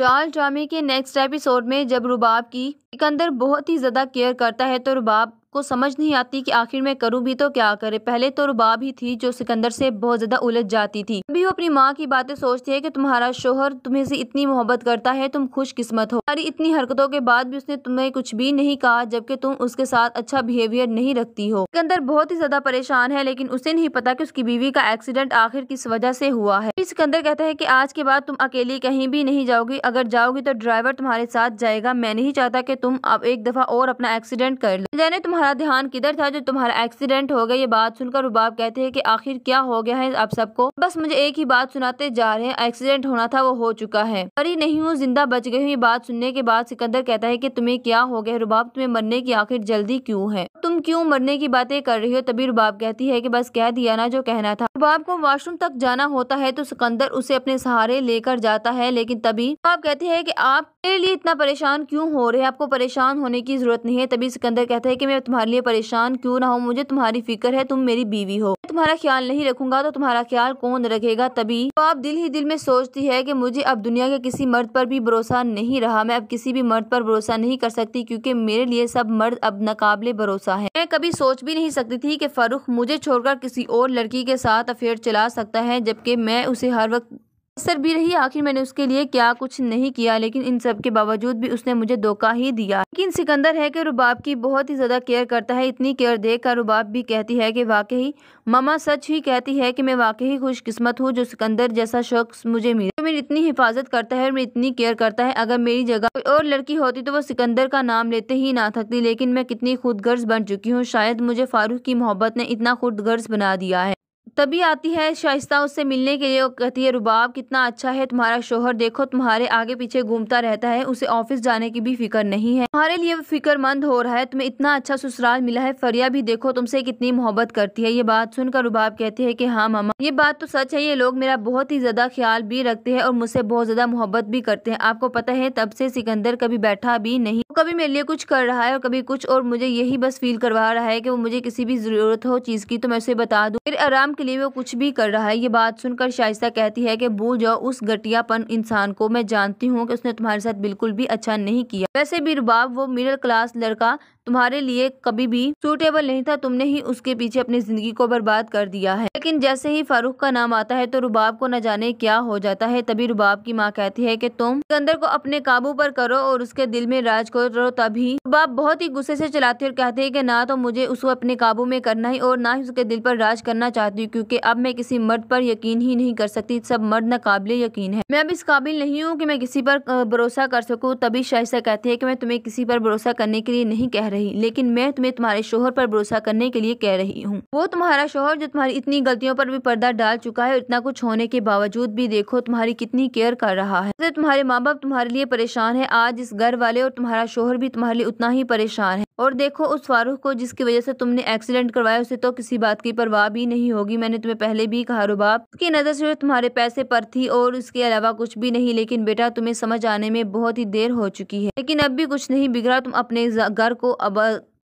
चाल ड्रामे के नेक्स्ट एपिसोड में जब रुबाब की सिकंदर बहुत ही ज़्यादा केयर करता है तो रुबाब को समझ नहीं आती कि आखिर मैं करूँ भी तो क्या करे पहले तो रुबाब भी थी जो सिकंदर से बहुत ज़्यादा उलझ जाती थी अभी वो अपनी माँ की बातें सोचती है कि तुम्हारा शोहर तुम्हें से इतनी मोहब्बत करता है तुम खुश किस्मत हो अरे इतनी हरकतों के बाद भी उसने तुम्हें कुछ भी नहीं कहा जबकि तुम उसके साथ अच्छा बिहेवियर नहीं रखती हो सिकंदर बहुत ही ज़्यादा परेशान है लेकिन उसे नहीं पता की उसकी बीवी का एक्सीडेंट आखिर किस वजह ऐसी हुआ है सिकंदर कहता है की आज के बाद तुम अकेली कहीं भी नहीं जाओगी अगर जाओगी तो ड्राइवर तुम्हारे साथ जाएगा मैं नहीं चाहता की तुम अब एक दफ़ा और अपना एक्सीडेंट कर लो जाने तुम्हारे तुम्हारा ध्यान किधर था जो तुम्हारा एक्सीडेंट हो गया ये बात सुनकर रुबाब कहते हैं कि आखिर क्या हो गया है आप सबको बस मुझे एक ही बात सुनाते जा रहे हैं एक्सीडेंट होना था वो हो चुका है परी नहीं हूँ जिंदा बच गई हूँ ये बात सुनने के बाद सिकंदर कहता है की तुम्हें क्या हो गया रुबाब तुम्हें मरने की आखिर जल्दी क्यूँ है तुम क्यूँ मरने की बातें कर रही हो तभी रुबाब कहती है की बस कह दिया ना जो कहना था अहबाब को वॉशरूम तक जाना होता है तो सिकंदर उसे अपने सहारे लेकर जाता है लेकिन तभी आप कहते हैं कि आप मेरे लिए इतना परेशान क्यों हो रहे हैं आपको परेशान होने की जरूरत नहीं है तभी सिकंदर कहता है कि मैं तुम्हारे लिए परेशान क्यों ना हो मुझे तुम्हारी फिक्र है तुम मेरी बीवी हो तुम्हारा ख्याल नहीं रखूंगा तो तुम्हारा ख्याल कौन रखेगा तभी तो आप दिल ही दिल में सोचती है कि मुझे अब दुनिया के किसी मर्द पर भी भरोसा नहीं रहा मैं अब किसी भी मर्द पर भरोसा नहीं कर सकती क्योंकि मेरे लिए सब मर्द अब नाकाबले भरोसा है मैं कभी सोच भी नहीं सकती थी कि फारूक मुझे छोड़कर किसी और लड़की के साथ अफेयर तो चला सकता है जबकि मैं उसे हर वक्त सर भी रही आखिर मैंने उसके लिए क्या कुछ नहीं किया लेकिन इन सब के बावजूद भी उसने मुझे धोखा ही दिया लेकिन सिकंदर है कि रुबाब की बहुत ही ज़्यादा केयर करता है इतनी केयर देख कर रुबाब भी कहती है कि वाकई मामा सच ही कहती है कि मैं वाकई खुशकिस्मत हूँ जो सिकंदर जैसा शख्स मुझे मिला तो मेरी इतनी हिफाजत करता है और मैं इतनी केयर करता है अगर मेरी जगह कोई और लड़की होती तो वो सिकंदर का नाम लेते ही ना थकती लेकिन मैं कितनी खुदगर्ज बन चुकी हूँ शायद मुझे फारूक की मोहब्बत ने इतना खुदगर्ज बना दिया है तभी आती है शाइस्ता उससे मिलने के लिए कहती है रुबाब कितना अच्छा है तुम्हारा शोहर देखो तुम्हारे आगे पीछे घूमता रहता है उसे ऑफिस जाने की भी फिक्र नहीं है तुम्हारे लिए फिक्रमंद हो रहा है तुम्हें इतना अच्छा ससुराल मिला है फरिया भी देखो तुमसे कितनी मोहब्बत करती है ये बात सुनकर रुबाब कहती है की हाँ मामा ये बात तो सच है ये लोग मेरा बहुत ही ज्यादा ख्याल भी रखते हैं और मुझसे बहुत ज्यादा मोहब्बत भी करते हैं आपको पता है तब से सिकंदर कभी बैठा भी नहीं कभी मेरे लिए कुछ कर रहा है और कभी कुछ और मुझे यही बस फील करवा रहा है कि वो मुझे किसी भी ज़रूरत हो चीज़ की तो मैं उसे बता दूँ फिर आराम के लिए वो कुछ भी कर रहा है ये बात सुनकर शाइस्ता कहती है कि भूल जाओ उस घटियापन इंसान को मैं जानती हूँ कि उसने तुम्हारे साथ बिल्कुल भी अच्छा नहीं किया वैसे भी रुबाब वो मिडिल क्लास लड़का तुम्हारे लिए कभी भी सूटेबल नहीं था तुमने ही उसके पीछे अपनी जिंदगी को बर्बाद कर दिया है लेकिन जैसे ही फारूक का नाम आता है तो रुबाब को न जाने क्या हो जाता है तभी रुबाब की माँ कहती है कि तुम सिकंदर को अपने काबू पर करो और उसके दिल में राज को रो तभी बाप बहुत ही गुस्से से चलाती और कहती है कि ना तो मुझे उसको अपने काबू में करना ही और ना ही उसके दिल पर राज करना चाहती हूँ क्योंकि अब मैं किसी मर्द पर यकीन ही नहीं कर सकती सब मर्द नाकबिल यकीन है मैं अब इस काबिल नहीं हूँ कि मैं किसी पर भरोसा कर सकूँ तभी शाइस्ता कहती है कि मैं तुम्हें किसी पर भरोसा करने के लिए नहीं कह रही लेकिन मैं तुम्हें तुम्हारे शोहर पर भरोसा करने के लिए कह रही हूँ वो तुम्हारा शोहर जो तुम्हारी इतनी गलतियों पर भी पर्दा डाल चुका है इतना कुछ होने के बावजूद भी देखो तुम्हारी कितनी केयर कर रहा है तुम्हारे माँ बाप तुम्हारे लिए परेशान है आज इस घर वाले और तुम्हारा शोहर भी तुम्हारे लिए उतना ही परेशान है और देखो उस फारूक को जिसकी वजह से तुमने एक्सीडेंट करवाया उसे तो किसी बात की परवाह भी नहीं होगी मैंने तुम्हें पहले भी कहा रुबाब की नज़र से तुम्हारे पैसे पर थी और उसके अलावा कुछ भी नहीं लेकिन बेटा तुम्हें समझ आने में बहुत ही देर हो चुकी है लेकिन अब भी कुछ नहीं बिगड़ा तुम अपने घर को अब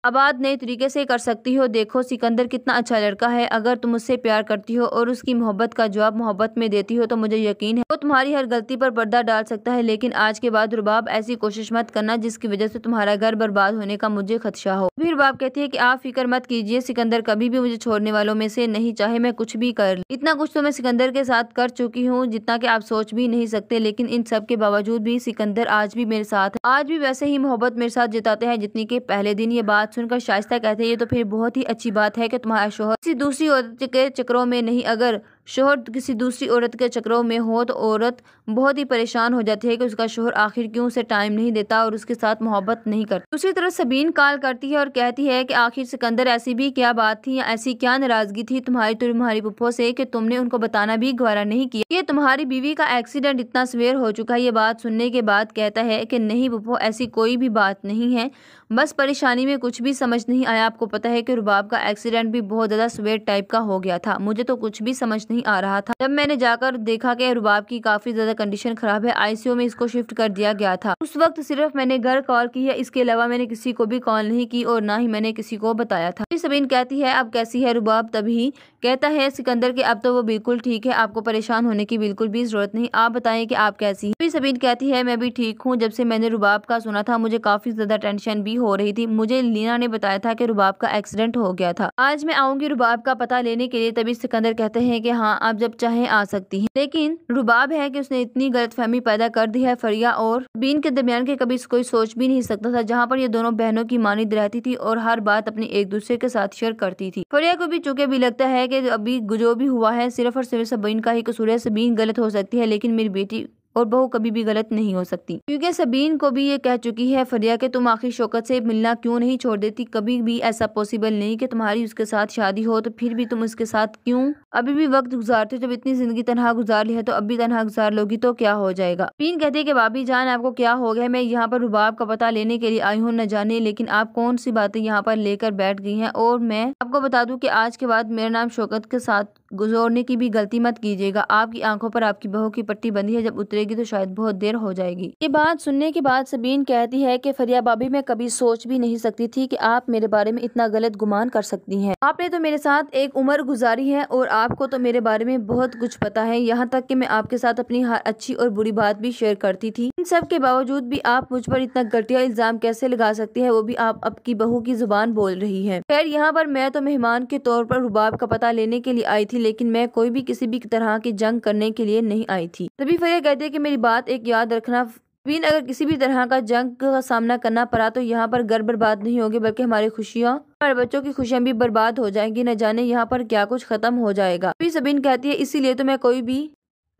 अब नए तरीके से कर सकती हो देखो सिकंदर कितना अच्छा लड़का है अगर तुम उससे प्यार करती हो और उसकी मोहब्बत का जवाब मोहब्बत में देती हो तो मुझे यकीन है वो तुम्हारी हर गलती पर पर्दा डाल सकता है लेकिन आज के बाद रुबाब ऐसी कोशिश मत करना जिसकी वजह से तुम्हारा घर बर्बाद होने का मुझे खदशा हो फिर रुबाब कहती है की आप फिक्र मत कीजिए सिकंदर कभी भी मुझे छोड़ने वालों में से नहीं चाहे मैं कुछ भी कर इतना कुछ तो मैं सिकंदर के साथ कर चुकी हूँ जितना की आप सोच भी नहीं सकते लेकिन इन सब के बावजूद भी सिकंदर आज भी मेरे साथ आज भी वैसे ही मोहब्बत मेरे साथ जिताते हैं जितनी की पहले दिन ये बात सुनकर शाइस्ता कहते हैं ये तो फिर बहुत ही अच्छी बात है कि तुम्हारा शोहर किसी दूसरी औरत के चक्करों में नहीं अगर शोहर किसी दूसरी औरत के चक्रों में हो तो औरत बहुत ही परेशान हो जाती है कि उसका शोहर आखिर क्यों उसे टाइम नहीं देता और उसके साथ मोहब्बत नहीं करता दूसरी तरफ सबीन कॉल करती है और कहती है कि आखिर सिकंदर ऐसी भी क्या बात थी या ऐसी क्या नाराजगी थी तुम्हारी तुम्हारी पुप्पो से कि तुमने उनको बताना भी गवारा नहीं किया ये तुम्हारी बीवी का एक्सीडेंट इतना सवेर हो चुका है ये बात सुनने के बाद कहता है कि नहीं पुप्पो ऐसी कोई भी बात नहीं है बस परेशानी में कुछ भी समझ नहीं आया आपको पता है कि रुबाब का एक्सीडेंट भी बहुत ज़्यादा सवेर टाइप का हो गया था मुझे तो कुछ भी समझ नहीं नहीं आ रहा था जब मैंने जाकर देखा कि रुबाब की काफ़ी ज़्यादा कंडीशन ख़राब है आईसीयू में इसको शिफ्ट कर दिया गया था उस वक्त सिर्फ मैंने घर कॉल की है इसके अलावा मैंने किसी को भी कॉल नहीं की और ना ही मैंने किसी को बताया था सबीन कहती है अब कैसी है रुबाब तभी कहता है सिकंदर के अब तो वो बिल्कुल ठीक है आपको परेशान होने की बिल्कुल भी ज़रूरत नहीं आप बताए की आप कैसी है सबीन कहती है मैं भी ठीक हूँ जब से मैंने रुबाब का सुना था मुझे काफ़ी ज़्यादा टेंशन भी हो रही थी मुझे लीना ने बताया था की रुबाब का एक्सीडेंट हो गया था आज मैं आऊंगी रुबाब का पता लेने के लिए तभी सिकंदर कहते हैं की हाँ यहाँ आप जब चाहे आ सकती है लेकिन रुबाब है की उसने इतनी गलत फहमी पैदा कर दी है फरिया और बीन के दरमियान के कभी कोई सोच भी नहीं सकता था जहाँ पर ये दोनों बहनों की मानद रहती थी और हर बात अपनी एक दूसरे के साथ शेयर करती थी फरिया को भी चुके भी लगता है की अभी जो भी हुआ है सिर्फ और सिर्फ सबीन का ही कसूर है सबीन गलत हो सकती है लेकिन मेरी बेटी और बहू कभी भी गलत नहीं हो सकती क्योंकि सबीन को भी ये कह चुकी है फरिया के तुम आखिर शौकत से मिलना क्यों नहीं छोड़ देती कभी भी ऐसा पॉसिबल नहीं कि तुम्हारी उसके साथ शादी हो तो फिर भी तुम उसके साथ क्यों अभी भी वक्त गुजारते जब इतनी जिंदगी तनहा गुजार ली है तो अभी तनहा गुजार लोगी तो क्या हो जाएगा पीन है की भाभी जान आपको क्या हो गया मैं यहाँ पर रुबाब का पता लेने के लिए आई हूँ न जाने लेकिन आप कौन सी बातें यहाँ पर लेकर बैठ गई है और मैं आपको बता दूँ की आज के बाद मेरा नाम शौकत के साथ गुजरने की भी गलती मत कीजिएगा आपकी आंखों पर आपकी बहू की पट्टी बंधी है जब उतरे करेगी तो शायद बहुत देर हो जाएगी ये बात सुनने के बाद सबीन कहती है की फरिया भाभी मैं कभी सोच भी नहीं सकती थी की आप मेरे बारे में इतना गलत गुमान कर सकती है आपने तो मेरे साथ एक उम्र गुजारी है और आपको तो मेरे बारे में बहुत कुछ पता है यहाँ तक की मैं आपके साथ अपनी हर अच्छी और बुरी बात भी शेयर करती थी इन सब के बावजूद भी आप मुझ पर इतना घटिया इल्जाम कैसे लगा सकती है वो भी आप अब की बहू की जुबान बोल रही है खैर यहाँ पर मैं तो मेहमान के तौर पर रुबाब का पता लेने के लिए आई थी लेकिन मैं कोई भी किसी भी तरह की जंग करने के लिए नहीं आई थी तभी फरिया कहते कि मेरी बात एक याद रखना फिर अगर किसी भी तरह का जंग का सामना करना पड़ा तो यहाँ पर घर बर्बाद नहीं होगी बल्कि हमारी खुशियाँ हमारे बच्चों की खुशियाँ भी बर्बाद हो जाएंगी न जाने यहाँ पर क्या कुछ खत्म हो जाएगा फिर सबीन कहती है इसीलिए तो मैं कोई भी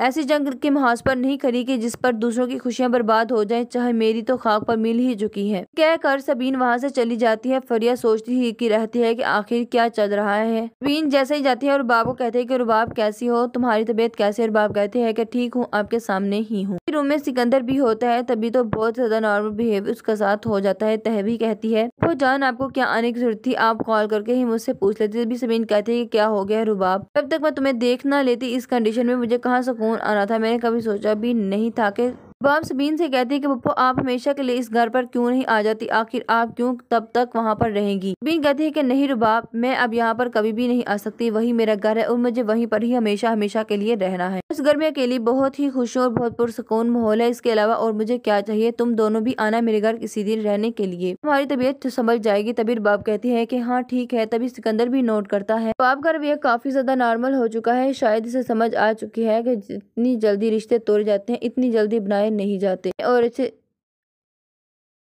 ऐसी जंग के महाज पर नहीं खड़ी कि जिस पर दूसरों की खुशियां बर्बाद हो जाएं चाहे मेरी तो खाक पर मिल ही चुकी है कह कर सबीन वहां से चली जाती है फरिया सोचती ही की रहती है कि आखिर क्या चल रहा है सबीन जैसे ही जाती है और बाप को कहते हैं कि रुबाब कैसी हो तुम्हारी तबीयत कैसी है और बाप कहते हैं कि ठीक हूँ आपके सामने ही हूँ रूम में सिकंदर भी होता है तभी तो बहुत ज्यादा नॉर्मल बिहेव उसका साथ हो जाता है तह भी कहती है वो जान आपको क्या आने की जरूरत थी आप कॉल करके ही मुझसे पूछ लेती है सबीन कहती है क्या हो गया रुबाब तब तक मैं तुम्हें देख ना लेती इस कंडीशन में मुझे कहाँ सकूँ फ़ोन आना था मैंने कभी सोचा भी नहीं था कि बम्स बीन से कहती है कि पप्पो आप हमेशा के लिए इस घर पर क्यों नहीं आ जाती आखिर आप क्यों तब तक वहाँ पर रहेंगी बीन कहती है कि नहीं रुबाब मैं अब यहाँ पर कभी भी नहीं आ सकती वही मेरा घर है और मुझे वहीं पर ही हमेशा हमेशा के लिए रहना है इस घर में अकेली बहुत ही खुश और बहुत पुरसकून माहौल है इसके अलावा और मुझे क्या चाहिए तुम दोनों भी आना मेरे घर किसी दिन रहने के लिए हमारी तबीयत समझ जाएगी तभी रुबाब कहती है की हाँ ठीक है तभी सिकंदर भी नोट करता है बाप का रवैया काफी ज्यादा नॉर्मल हो चुका है शायद इसे समझ आ चुकी है की जितनी जल्दी रिश्ते तोड़ जाते हैं इतनी जल्दी बनाए बताए नहीं जाते और इसे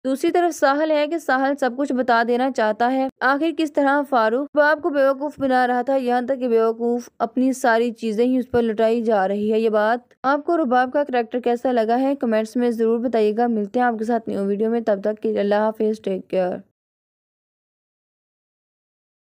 दूसरी तरफ साहल है कि साहल सब कुछ बता देना चाहता है आखिर किस तरह फारूक बाप को बेवकूफ बना रहा था यहाँ तक कि बेवकूफ अपनी सारी चीजें ही उस पर लुटाई जा रही है ये बात आपको रुबाब का करेक्टर कैसा लगा है कमेंट्स में जरूर बताइएगा मिलते हैं आपके साथ न्यू वीडियो में तब तक के अल्लाह हाफिज टेक केयर